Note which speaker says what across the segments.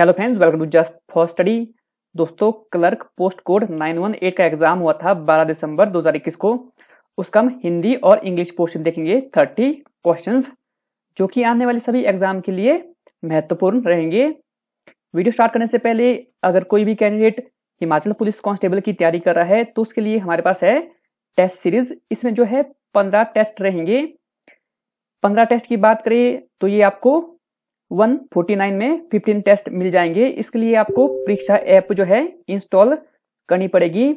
Speaker 1: hello friends welcome to just for study दोस्तों clerk post code 918 का exam हुआ था 12 दिसंबर 2021 को उसका हम हिंदी और इंग्लिश पोर्शन देखेंगे 30 क्वेश्चंस जो कि आने वाले सभी एग्जाम के लिए महत्वपूर्ण रहेंगे वीडियो स्टार्ट करने से पहले अगर कोई भी कैंडिडेट हिमाचल पुलिस कांस्टेबल की तैयारी कर रहा है तो उसके लिए हमारे पास है टेस्ट सीरीज इसमें जो है पंद्रह टेस्ट रहेंगे पंद्रह टेस्ट की बात करें तो ये आपको 149 में 15 टेस्ट मिल जाएंगे इसके लिए आपको परीक्षा ऐप जो है इंस्टॉल करनी पड़ेगी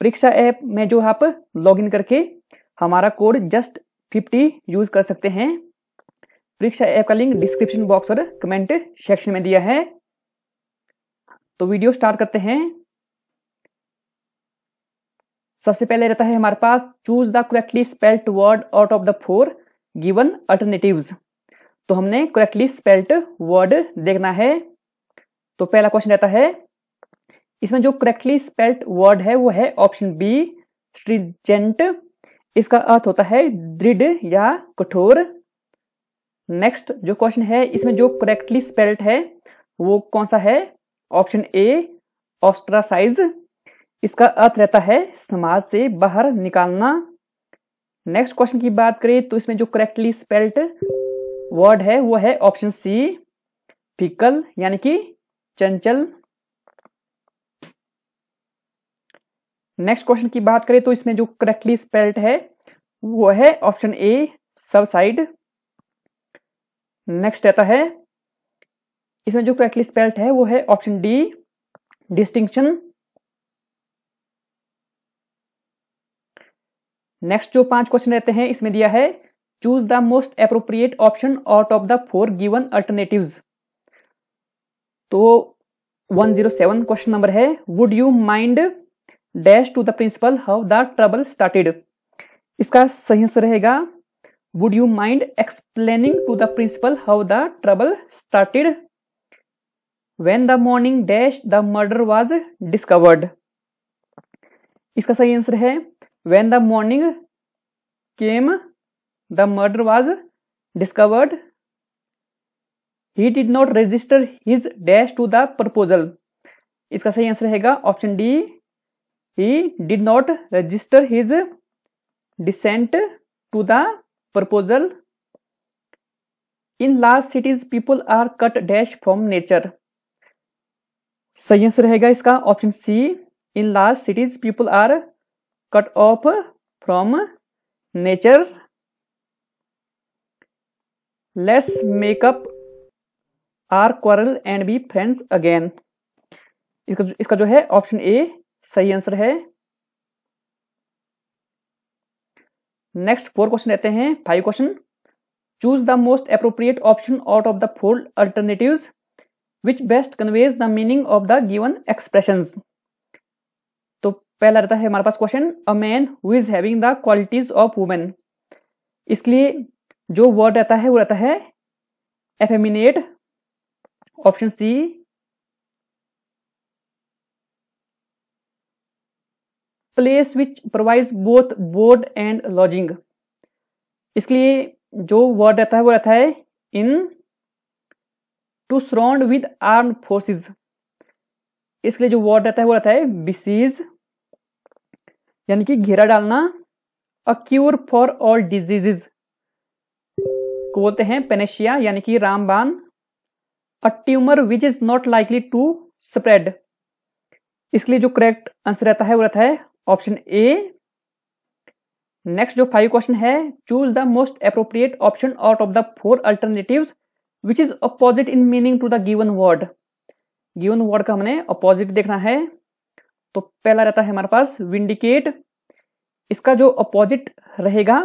Speaker 1: परीक्षा ऐप में जो आप लॉगिन करके हमारा कोड जस्ट 50 यूज कर सकते हैं परीक्षा ऐप का लिंक डिस्क्रिप्शन बॉक्स और कमेंट सेक्शन में दिया है तो वीडियो स्टार्ट करते हैं सबसे पहले रहता है हमारे पास choose the correctly spelled word out of the four given alternatives तो हमने करेक्टली स्पेल्ट वर्ड देखना है तो पहला क्वेश्चन रहता है इसमें जो करेक्टली स्पेल्ट वर्ड है वो है ऑप्शन बी स्ट्रीजेंट इसका अर्थ होता है दृढ़ या कठोर नेक्स्ट जो क्वेश्चन है इसमें जो करेक्टली स्पेल्ट है वो कौन सा है ऑप्शन ए ऑस्ट्रासाइज इसका अर्थ रहता है समाज से बाहर निकालना नेक्स्ट क्वेश्चन की बात करें तो इसमें जो करेक्टली स्पेल्ट वर्ड है वो है ऑप्शन सी फिकल यानी कि चंचल नेक्स्ट क्वेश्चन की बात करें तो इसमें जो करेक्टली स्पेल्ट है वो है ऑप्शन ए सबसाइड नेक्स्ट आता है इसमें जो करेक्टली स्पेल्ट है वो है ऑप्शन डी डिस्टिंक्शन नेक्स्ट जो पांच क्वेश्चन रहते हैं इसमें दिया है choose the most appropriate option out of the four given alternative तो one zero seven question number है would you mind dash to the principal how the trouble started इसका सही आंसर रहेगा would you mind explaining to the principal how the trouble started when the morning dash the murder was discovered इसका सही answer है when the morning came the murder was discovered he did not register his dash to the proposal इसका सही answer रहेगा option D he did not register his dissent to the proposal in large cities people are cut dash from nature सही answer रहेगा इसका option C in large cities people are cut off from nature let's make up our quarrel and be friends again इसका जो, इसका जो है option ए सही answer है नेक्स्ट फोर क्वेश्चन रहते हैं five question choose the most appropriate option out of the four alternative which best conveys the meaning of the given expression तो पहला रहता है हमारे पास question a man who is having the qualities of women इसके लिए जो word रहता है वो रहता है effeminate option C place which provides both board and lodging इसके लिए जो वर्ड रहता है वो रहता है इन to surround with arm forces इसके लिए जो वर्ड रहता है वो रहता है बिसीज यानी कि घेरा डालना a cure for all diseases को बोलते हैं पेनेशिया यानी कि रामबान a tumour which is not likely to spread इसके लिए जो करेक्ट आंसर रहता है वो रहता है ऑप्शन ए नेक्स्ट जो फाइव क्वेश्चन है choose the most appropriate option out of the four alternative which is opposite in meaning to the given word given word का हमने अपोजिट देखना है तो पहला रहता है हमारे पास विंडिकेट इसका जो अपोजिट रहेगा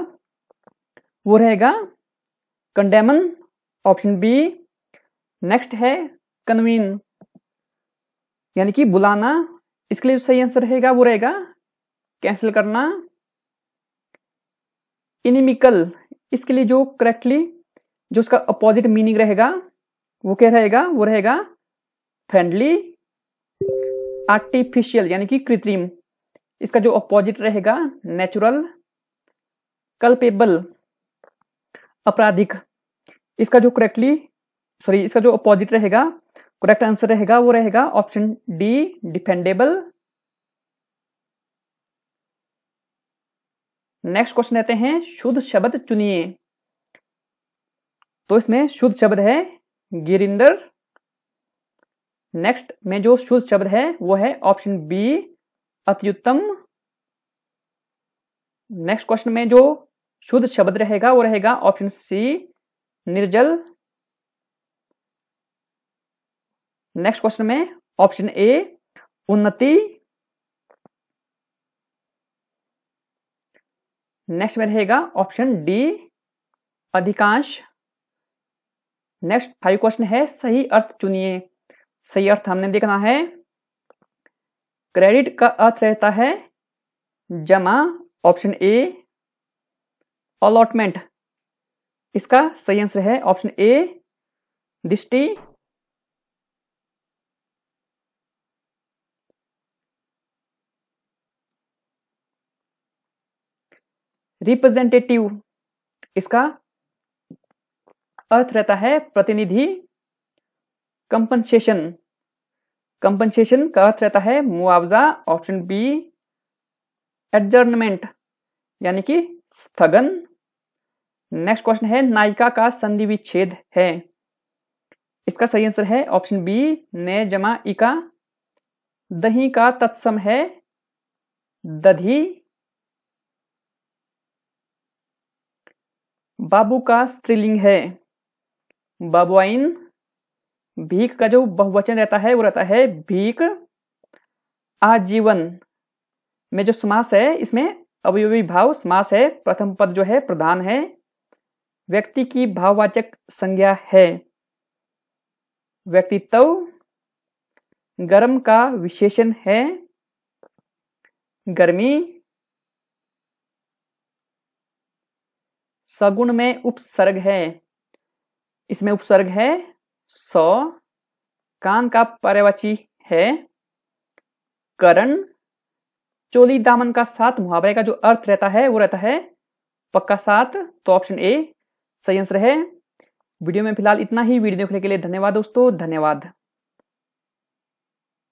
Speaker 1: वो रहेगा कंडेमन ऑप्शन बी नेक्स्ट है कन्वीन यानी कि बुलाना इसके लिए जो सही आंसर रहेगा वो रहेगा कैंसिल करना इनिमिकल इसके लिए जो करेक्टली जो उसका अपोजिट मीनिंग रहेगा वो क्या रहेगा वो रहेगा फ्रेंडली आर्टिफिशियल यानी कि कृत्रिम इसका जो अपोजिट रहेगा नेचुरल कल्पेबल अपराधिक इसका जो करेक्टली सॉरी इसका जो अपोजिट रहेगा करेक्ट आंसर रहेगा वो रहेगा option D defendable next question रहते हैं शुद्ध शब्द चुनिए तो इसमें शुद्ध शब्द है गिरिंदर नेक्स्ट में जो शुद्ध शब्द है वो है ऑप्शन बी अत्युत्तम नेक्स्ट क्वेश्चन में जो शुद्ध शब्द रहेगा वो रहेगा ऑप्शन सी निर्जल नेक्स्ट क्वेश्चन में ऑप्शन ए उन्नति नेक्स्ट में रहेगा ऑप्शन डी अधिकांश नेक्स्ट फाइव क्वेश्चन है सही अर्थ चुनिए सही अर्थ हमने देखना है क्रेडिट का अर्थ रहता है जमा ऑप्शन ए अलॉटमेंट इसका सही आंसर है ऑप्शन ए दृष्टि रिप्रेजेंटेटिव इसका अर्थ रहता है प्रतिनिधि कंपनसेशन कंपनसेशन का अर्थ रहता है मुआवजा ऑप्शन बी एडजर्नमेंट यानी कि स्थगन नेक्स्ट क्वेश्चन है नायिका का संधि विच्छेद है इसका सही आंसर है ऑप्शन बी ने जमा इका दही का तत्सम है दधी बाबू का स्त्रीलिंग है बाबुआइन भीख का जो बहुवचन रहता है वो रहता है भीख आजीवन में जो समास है इसमें अवयवी भाव समास है प्रथम पद जो है प्रधान है व्यक्ति की भाववाचक संज्ञा है व्यक्तित्व गर्म का विशेषण है गर्मी सगुण में उपसर्ग है इसमें उपसर्ग है सौ कान का पर्यवाची है करण चोली दामन का साथ मुहावरे का जो अर्थ रहता है वो रहता है पक्का साथ तो ऑप्शन ए सही आंसर है वीडियो में फिलहाल इतना ही वीडियो देखने के लिए धन्यवाद दोस्तों धन्यवाद